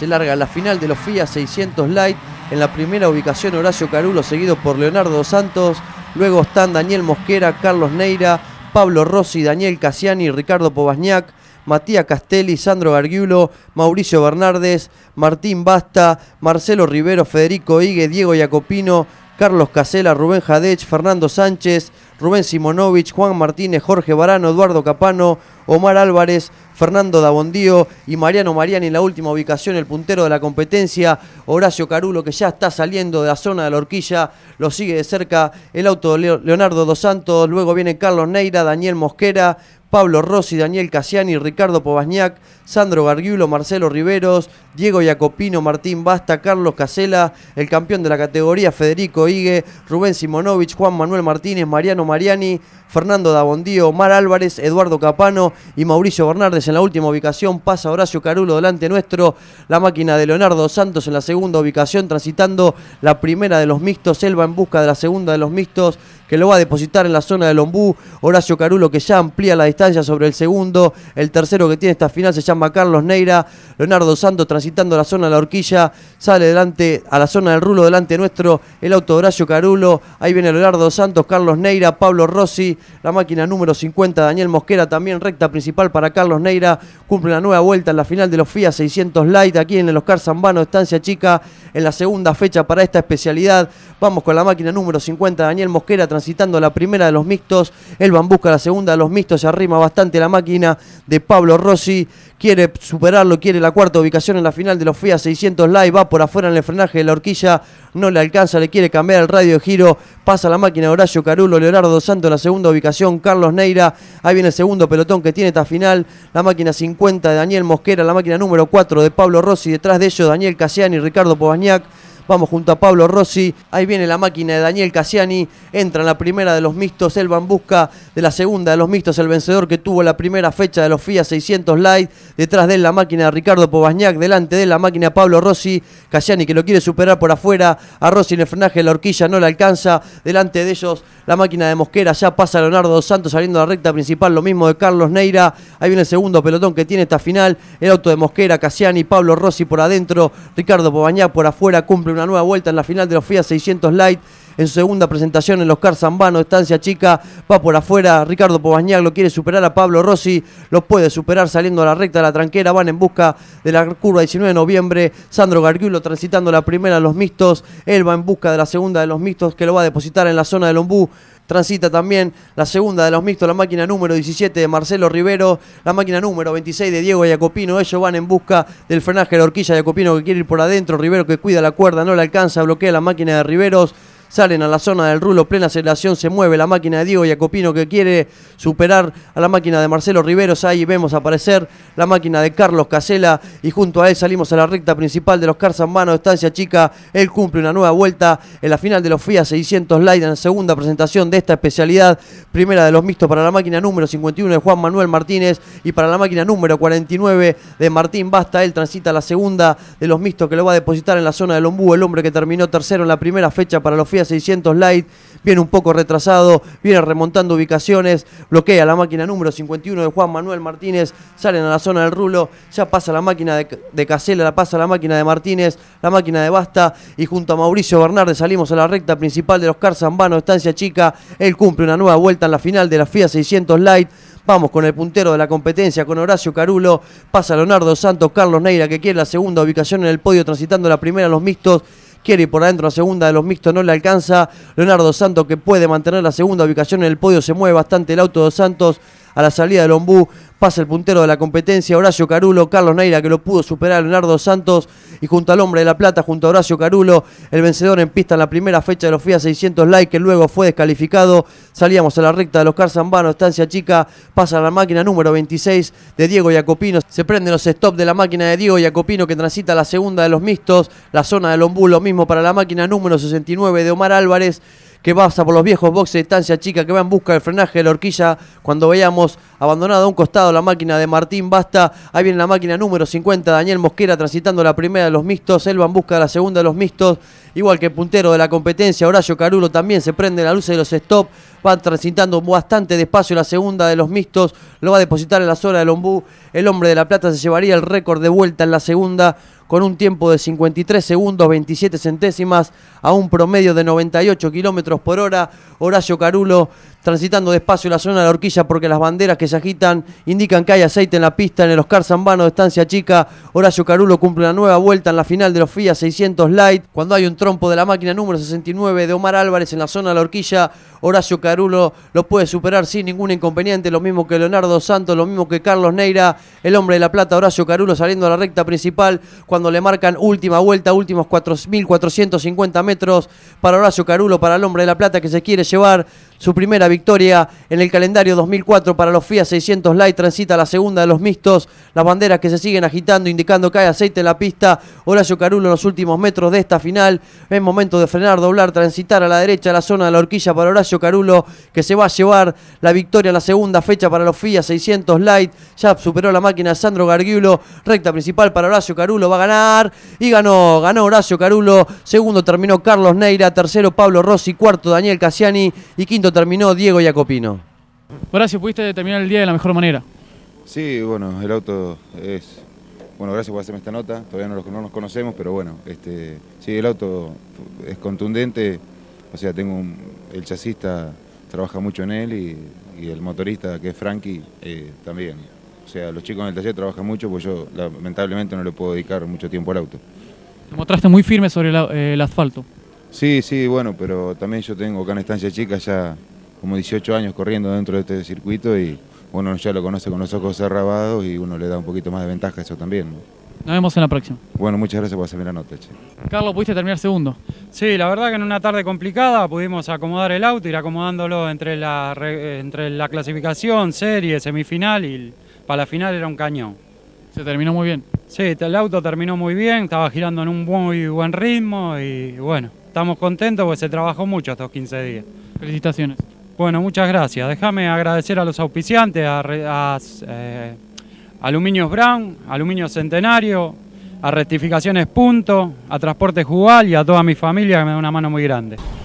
se larga la final de los FIA 600 Light. En la primera ubicación Horacio Carulo, seguido por Leonardo Santos. Luego están Daniel Mosquera, Carlos Neira, Pablo Rossi, Daniel Casiani, Ricardo Pobasñac, Matías Castelli, Sandro Gargiulo, Mauricio Bernardes, Martín Basta, Marcelo Rivero, Federico Higue, Diego Jacopino, Carlos Casela, Rubén Jadech, Fernando Sánchez, Rubén Simonovich, Juan Martínez, Jorge Varano, Eduardo Capano, Omar Álvarez, Fernando Dabondío y Mariano Mariani en la última ubicación, el puntero de la competencia, Horacio Carulo que ya está saliendo de la zona de la horquilla, lo sigue de cerca el auto Leonardo Dos Santos, luego viene Carlos Neira, Daniel Mosquera, Pablo Rossi, Daniel Casiani, Ricardo Povasniak, Sandro Gargiulo, Marcelo Riveros, Diego Jacopino, Martín Basta, Carlos Casela, el campeón de la categoría Federico Higue, Rubén Simonovich, Juan Manuel Martínez, Mariano Mariani, Fernando Dabondío, Omar Álvarez, Eduardo Capano y Mauricio Bernardes en la última ubicación. Pasa Horacio Carulo delante nuestro, la máquina de Leonardo Santos en la segunda ubicación, transitando la primera de los mixtos, Elba en busca de la segunda de los mixtos que lo va a depositar en la zona del Ombú. Horacio Carulo, que ya amplía la distancia sobre el segundo. El tercero que tiene esta final se llama Carlos Neira. Leonardo Santos transitando la zona de la horquilla. Sale delante a la zona del rulo delante nuestro. El auto Horacio Carulo. Ahí viene Leonardo Santos, Carlos Neira, Pablo Rossi. La máquina número 50, Daniel Mosquera también recta principal para Carlos Neira cumple la nueva vuelta en la final de los FIA 600 Light aquí en el Oscar Zambano, Estancia Chica, en la segunda fecha para esta especialidad. Vamos con la máquina número 50, Daniel Mosquera transitando la primera de los mixtos, el busca la segunda de los mixtos, se arrima bastante la máquina de Pablo Rossi, quiere superarlo, quiere la cuarta ubicación en la final de los FIA 600 Light, va por afuera en el frenaje de la horquilla, no le alcanza, le quiere cambiar el radio giro, pasa la máquina Horacio Carulo, Leonardo Santo en la segunda ubicación, Carlos Neira, ahí viene el segundo pelotón que tiene esta final, la máquina 50 de Daniel Mosquera, la máquina número 4 de Pablo Rossi, detrás de ellos Daniel Casiani, Ricardo Pobañac, Vamos junto a Pablo Rossi. Ahí viene la máquina de Daniel Cassiani. Entra en la primera de los mixtos. El busca de la segunda de los mixtos. El vencedor que tuvo la primera fecha de los FIA 600 Light. Detrás de él la máquina de Ricardo Pobasñac. Delante de él la máquina de Pablo Rossi. Cassiani que lo quiere superar por afuera. A Rossi en el frenaje. La horquilla no la alcanza. Delante de ellos la máquina de Mosquera. Ya pasa Leonardo Santos saliendo a la recta principal. Lo mismo de Carlos Neira. Ahí viene el segundo pelotón que tiene esta final. El auto de Mosquera, Cassiani, Pablo Rossi por adentro. Ricardo Pobasñac por afuera. Cumple una una nueva vuelta en la final de los FIA 600 Light. En su segunda presentación en los Car Zambano, estancia chica, va por afuera. Ricardo Povañaglo lo quiere superar a Pablo Rossi, lo puede superar saliendo a la recta de la tranquera. Van en busca de la curva 19 de noviembre. Sandro Gargiulo transitando la primera de los mixtos. Él va en busca de la segunda de los mixtos que lo va a depositar en la zona del Ombú transita también la segunda de los mixtos, la máquina número 17 de Marcelo Rivero, la máquina número 26 de Diego Iacopino. Ellos van en busca del frenaje de la horquilla. Iacopino que quiere ir por adentro, Rivero que cuida la cuerda, no la alcanza, bloquea la máquina de Riveros. Salen a la zona del rulo, plena aceleración, se mueve la máquina de Diego Acopino que quiere superar a la máquina de Marcelo Riveros. Ahí vemos aparecer la máquina de Carlos Casela y junto a él salimos a la recta principal de los Mano estancia chica. Él cumple una nueva vuelta en la final de los FIA 600 Light en la segunda presentación de esta especialidad. Primera de los mixtos para la máquina número 51 de Juan Manuel Martínez y para la máquina número 49 de Martín Basta. Él transita la segunda de los mixtos que lo va a depositar en la zona del Ombú, el hombre que terminó tercero en la primera fecha para los FIA 600 Light. Viene un poco retrasado, viene remontando ubicaciones, bloquea la máquina número 51 de Juan Manuel Martínez, salen a la zona del rulo, ya pasa la máquina de, Casela, la pasa la máquina de Martínez, la máquina de Basta y junto a Mauricio Bernardes salimos a la recta principal de Oscar Zambano, Estancia Chica, él cumple una nueva vuelta en la final de la FIA 600 Light. Vamos con el puntero de la competencia, con Horacio Carulo. Pasa Leonardo Santos, Carlos Neira, que quiere la segunda ubicación en el podio, transitando la primera a los mixtos quiere ir por adentro la segunda de los mixtos, no le alcanza. Leonardo Santos que puede mantener la segunda ubicación en el podio, se mueve bastante el auto de Santos a la salida del Ombú. Pasa el puntero de la competencia, Horacio Carulo, Carlos Neira que lo pudo superar Leonardo Santos y junto al hombre de la plata, junto a Horacio Carulo, el vencedor en pista en la primera fecha de los FIA 600 likes, que luego fue descalificado. Salíamos a la recta de los Carzambano, estancia chica, pasa la máquina número 26 de Diego Jacopino. Se prenden los stops de la máquina de Diego Jacopino que transita la segunda de los mixtos, la zona del Lombú, lo mismo para la máquina número 69 de Omar Álvarez que pasa por los viejos boxes de estancia chica, que va en busca del frenaje de la horquilla. Cuando veíamos abandonada a un costado la máquina de Martín Basta, ahí viene la máquina número 50, Daniel Mosquera transitando la primera de los mixtos, va en busca de la segunda de los mixtos, igual que el puntero de la competencia, Horacio Carulo también se prende la luz de los stop va transitando bastante despacio la segunda de los mixtos, lo va a depositar en la zona del ombú, el hombre de la plata se llevaría el récord de vuelta en la segunda con un tiempo de 53 segundos 27 centésimas a un promedio de 98 kilómetros por hora. Horacio Carulo transitando despacio la zona de la horquilla porque las banderas que se agitan indican que hay aceite en la pista en el Oscar Zambano de Estancia Chica. Horacio Carulo cumple una nueva vuelta en la final de los FIA 600 Light cuando hay un trompo de la máquina número 69 de Omar Álvarez en la zona de la horquilla. Horacio Carulo lo puede superar sin ningún inconveniente, lo mismo que Leonardo Santos, lo mismo que Carlos Neira, el hombre de la plata Horacio Carulo saliendo a la recta principal cuando le marcan última vuelta, últimos 4.450 metros para Horacio Carulo, para el hombre de la plata que se quiere llevar su primera victoria en el calendario 2004 para los FIA 600 Light. Transita la segunda de los mixtos. Las banderas que se siguen agitando, indicando que hay aceite en la pista. Horacio Carulo en los últimos metros de esta final. Es momento de frenar, doblar, transitar a la derecha la zona de la horquilla para Horacio Carulo, que se va a llevar la victoria a la segunda fecha para los FIA 600 Light. Ya superó la máquina Sandro Gargiulo. Recta principal para Horacio Carulo. Va a ganar. Y ganó. Ganó Horacio Carulo. Segundo terminó Carlos Neira. Tercero Pablo Rossi. Cuarto Daniel Cassiani. Y quinto terminó Diego Iacopino. Gracias, pudiste terminar el día de la mejor manera. Sí, bueno, el auto es... Bueno, gracias por hacerme esta nota, todavía no, nos conocemos, pero bueno, este, sí, el auto es contundente, o sea, tengo un, el chasista trabaja mucho en él y, el motorista que es Frankie eh, también. O sea, los chicos en el taller trabajan mucho, pues yo lamentablemente no le puedo dedicar mucho tiempo al auto. Te mostraste muy firme sobre el eh, asfalto. Sí, sí, bueno, pero también yo tengo acá en Estancia Chica ya como 18 años corriendo dentro de este circuito y uno ya lo conoce con los ojos cerrados y uno le da un poquito más de ventaja eso también. Nos vemos en la próxima. Bueno, muchas gracias por hacerme la nota. Che. Carlos, pudiste terminar segundo. Sí, la verdad que en una tarde complicada pudimos acomodar el auto, ir acomodándolo entre la, eh, entre la clasificación, serie, semifinal y para la final era un cañón. Se terminó muy bien. Sí, el auto terminó muy bien, estaba girando en un muy buen ritmo y bueno, Estamos contentos porque se trabajó mucho estos 15 días. Felicitaciones. Bueno, muchas gracias. Déjame agradecer a los auspiciantes, a, a eh, Aluminios Brown, Aluminio Centenario, a Rectificaciones Punto, a Transporte Jugal y a toda mi familia que me da una mano muy grande.